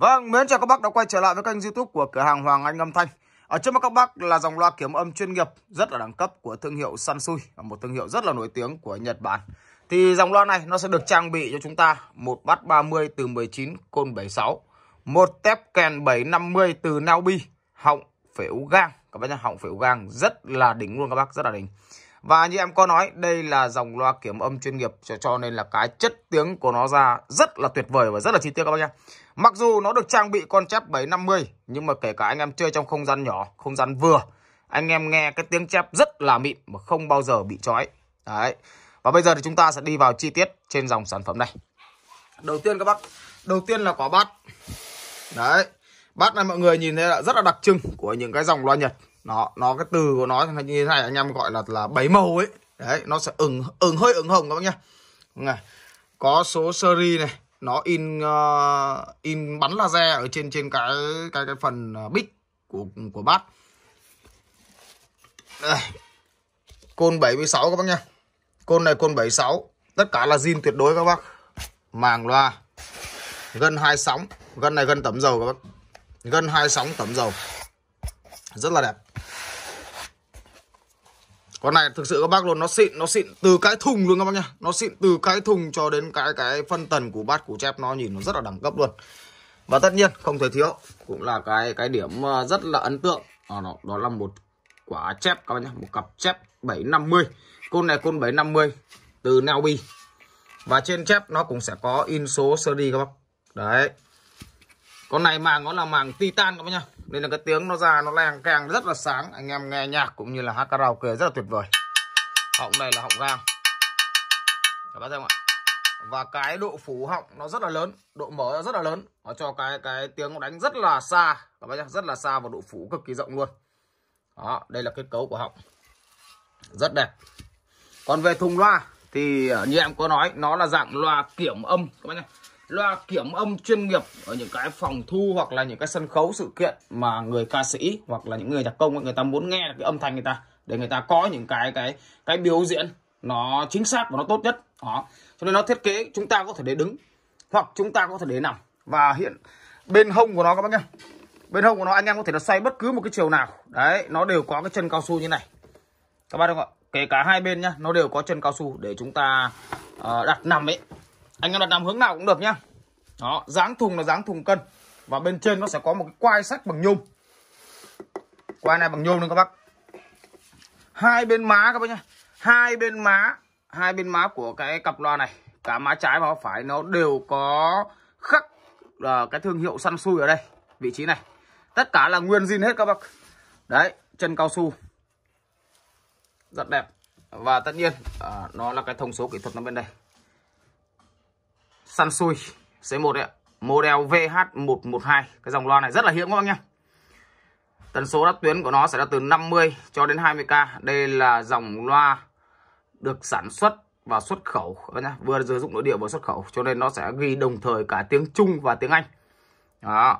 Vâng, mến chào các bác đã quay trở lại với kênh youtube của cửa hàng Hoàng Anh Âm Thanh ở trước mắt các bác là dòng loa kiểm âm chuyên nghiệp rất là đẳng cấp của thương hiệu Sansui, một thương hiệu rất là nổi tiếng của Nhật Bản. Thì dòng loa này nó sẽ được trang bị cho chúng ta một bát 30 từ 19 côn 76, một tép kèn 750 từ Naobi, họng phễu gang, các bác nhá, họng phễu gang rất là đỉnh luôn các bác, rất là đỉnh. Và như em có nói, đây là dòng loa kiểm âm chuyên nghiệp cho, cho nên là cái chất tiếng của nó ra rất là tuyệt vời và rất là chi tiết các bác nhé Mặc dù nó được trang bị con chép 750 nhưng mà kể cả anh em chơi trong không gian nhỏ, không gian vừa, anh em nghe cái tiếng chép rất là mịn mà không bao giờ bị chói. Đấy. Và bây giờ thì chúng ta sẽ đi vào chi tiết trên dòng sản phẩm này. Đầu tiên các bác, đầu tiên là quả bát. Đấy. Bát này mọi người nhìn thấy là rất là đặc trưng của những cái dòng loa Nhật nó nó cái từ của nó như thế này anh em gọi là là bảy màu ấy đấy nó sẽ ửng ửng hơi ửng hồng các bác nhá này có số seri này nó in uh, in bắn laser ở trên trên cái cái cái phần ờ, bích của của bát đây côn 76 các bác nhá côn này côn 76 tất cả là zin tuyệt đối các bác màng loa gân hai sóng gân này gân tấm dầu các bác gân hai sóng tấm dầu rất là đẹp con này thực sự các bác luôn nó xịn nó xịn từ cái thùng luôn các bác nhá nó xịn từ cái thùng cho đến cái cái phân tần của bát của chép nó nhìn nó rất là đẳng cấp luôn và tất nhiên không thể thiếu cũng là cái cái điểm ờ, rất là ấn tượng đó, ờ, đó, đó là một quả chép các bác nhá một cặp chép 750 côn này côn 750 từ Nelby và trên chép nó cũng sẽ có in số seri các bác đấy con này màng nó là màng titan các bác nhá nên là cái tiếng nó ra nó lang keng rất là sáng anh em nghe nhạc cũng như là hát karaoke rất là tuyệt vời họng này là họng vang các bác xem ạ và cái độ phủ họng nó rất là lớn độ mở nó rất là lớn nó cho cái cái tiếng nó đánh rất là xa các bác nhá rất là xa và độ phủ cực kỳ rộng luôn đó đây là kết cấu của họng rất đẹp còn về thùng loa thì ờ, như em có nói nó là dạng loa kiểm âm các bác nhá loa kiểm âm chuyên nghiệp ở những cái phòng thu hoặc là những cái sân khấu sự kiện mà người ca sĩ hoặc là những người nhạc công người ta muốn nghe cái âm thanh người ta để người ta có những cái cái cái biểu diễn nó chính xác và nó tốt nhất đó cho nên nó thiết kế chúng ta có thể để đứng hoặc chúng ta có thể để nằm và hiện bên hông của nó các bác nhá bên hông của nó anh em có thể là xoay bất cứ một cái chiều nào đấy nó đều có cái chân cao su như này các bác đúng không ạ kể cả hai bên nhá nó đều có chân cao su để chúng ta uh, đặt nằm ấy anh em đặt làm hướng nào cũng được nhá đó dáng thùng là dáng thùng cân và bên trên nó sẽ có một cái quai sắt bằng nhôm quai này bằng nhôm luôn các bác hai bên má các bác nhá hai bên má hai bên má của cái cặp loa này cả má trái và má phải nó đều có khắc là ờ, cái thương hiệu săn xui ở đây vị trí này tất cả là nguyên zin hết các bác đấy chân cao su rất đẹp và tất nhiên à, nó là cái thông số kỹ thuật nó bên đây Sansui C1 đấy ạ. Model VH112. Cái dòng loa này rất là hiếm các bác nhé. Tần số đáp tuyến của nó sẽ là từ 50 cho đến 20k. Đây là dòng loa được sản xuất và xuất khẩu nhá. Vừa sử dụng nội địa vừa xuất khẩu cho nên nó sẽ ghi đồng thời cả tiếng Trung và tiếng Anh. Đó.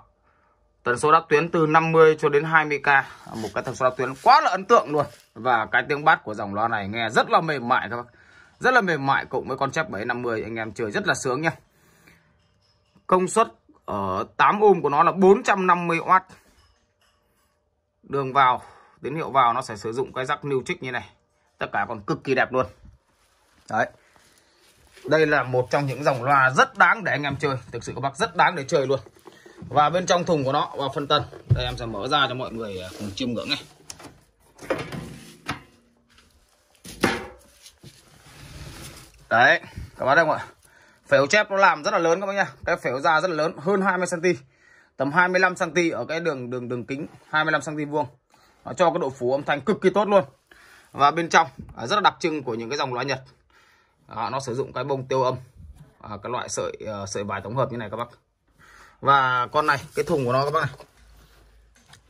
Tần số đáp tuyến từ 50 cho đến 20k, một cái tần số đáp tuyến quá là ấn tượng luôn. Và cái tiếng bass của dòng loa này nghe rất là mềm mại các bác rất là mềm mại cộng với con chép 750 anh em chơi rất là sướng nhá công suất ở 8 ôm của nó là 450W đường vào tín hiệu vào nó sẽ sử dụng cái rắc new trích như này tất cả còn cực kỳ đẹp luôn đấy đây là một trong những dòng loa rất đáng để anh em chơi thực sự các bác rất đáng để chơi luôn và bên trong thùng của nó và phân tân đây em sẽ mở ra cho mọi người à, cùng chiêm ngưỡng này đấy các bác không ạ phễu chép nó làm rất là lớn các bác nhá cái phễu da rất là lớn hơn 20 cm tầm 25 cm ở cái đường đường đường kính 25 cm vuông nó cho cái độ phủ âm thanh cực kỳ tốt luôn và bên trong à, rất là đặc trưng của những cái dòng loa Nhật à, nó sử dụng cái bông tiêu âm à, cái loại sợi uh, sợi vải tổng hợp như này các bác và con này cái thùng của nó các bác này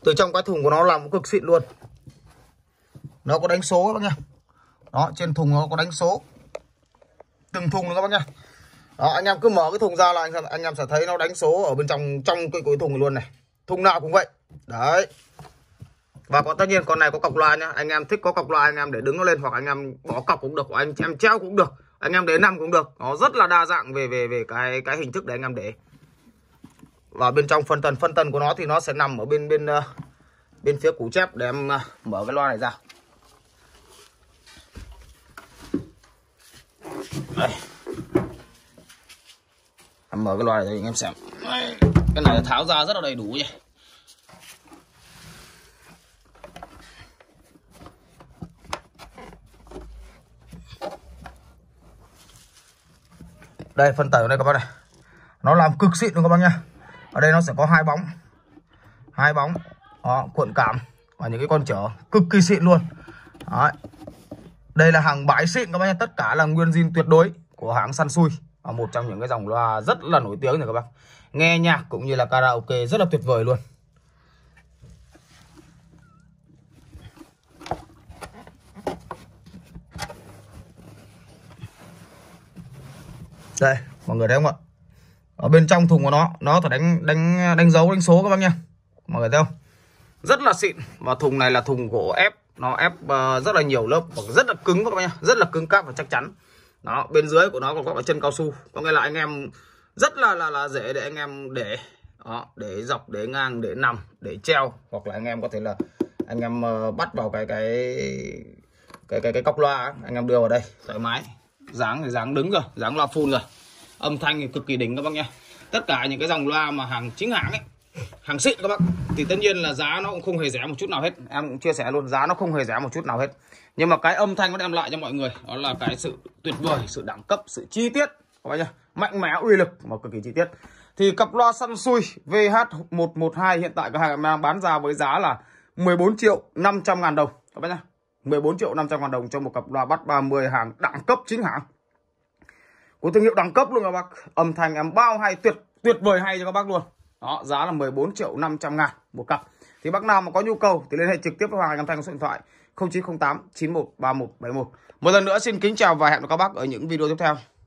từ trong cái thùng của nó làm cực xịn luôn nó có đánh số các bác nhá đó trên thùng nó có đánh số từng thùng luôn các bác nhá đó, anh em cứ mở cái thùng ra là anh, anh em sẽ thấy nó đánh số ở bên trong trong cái cuối thùng luôn này thùng nào cũng vậy đấy và có tất nhiên con này có cọc loa nhá anh em thích có cọc loa anh em để đứng nó lên hoặc anh em bỏ cọc cũng được hoặc anh em treo cũng được anh em để nằm cũng được nó rất là đa dạng về về về cái cái hình thức để anh em để và bên trong phân tần phân tần của nó thì nó sẽ nằm ở bên bên ờ, bên phía củ chép để em ờ, mở cái loa này ra đây em mở cái loa này anh em xem cái này tháo ra rất là đầy đủ nhỉ đây phân tẩy đây các bác này nó làm cực xịn luôn các bác nhá ở đây nó sẽ có hai bóng hai bóng đó, cuộn cảm và những cái con trở cực kỳ xịn luôn Đấy, đây là hàng bãi xịn các bác nhé, tất cả là nguyên zin tuyệt đối của hãng Sansui và một trong những cái dòng loa rất là nổi tiếng này các bác. Nghe nhạc cũng như là karaoke rất là tuyệt vời luôn. Đây, mọi người thấy không ạ? Ở bên trong thùng của nó, nó phải đánh đánh đánh dấu đánh số các bác nhé. Mọi người thấy không? Rất là xịn và thùng này là thùng gỗ ép nó ép uh, rất là nhiều lớp và rất là cứng các bạn nhá rất là cứng cáp và chắc chắn đó bên dưới của nó còn có cái chân cao su có nghĩa là anh em rất là là là dễ để anh em để đó để dọc để ngang để nằm để treo hoặc là anh em có thể là anh em uh, bắt vào cái cái cái cái cái cọc loa anh em đưa vào đây thoải mái dáng thì dáng đứng rồi dáng loa full rồi âm thanh thì cực kỳ đỉnh các bác nhé. tất cả những cái dòng loa mà hàng chính hãng ấy hàng xịn các bác thì tất nhiên là giá nó cũng không hề rẻ một chút nào hết em cũng chia sẻ luôn giá nó không hề rẻ một chút nào hết nhưng mà cái âm thanh nó đem lại cho mọi người đó là cái sự tuyệt vời sự đẳng cấp sự chi tiết các bác nhá mạnh mẽ uy lực mà cực kỳ chi tiết thì cặp loa săn Samsung VH112 hiện tại cửa hàng đang bán ra với giá là 14 triệu 500 ngàn đồng các bác nhá 14 triệu 500 ngàn đồng cho một cặp loa bắt 30 hàng đẳng cấp chính hãng của thương hiệu đẳng cấp luôn các bác âm thanh em bao hay tuyệt tuyệt vời hay cho các bác luôn đó giá là 14 triệu 500 ngàn một cặp thì bác nào mà có nhu cầu thì liên hệ trực tiếp với Hoàng Anh thanh Thanh số điện thoại 0908 913171 một lần nữa xin kính chào và hẹn gặp các bác ở những video tiếp theo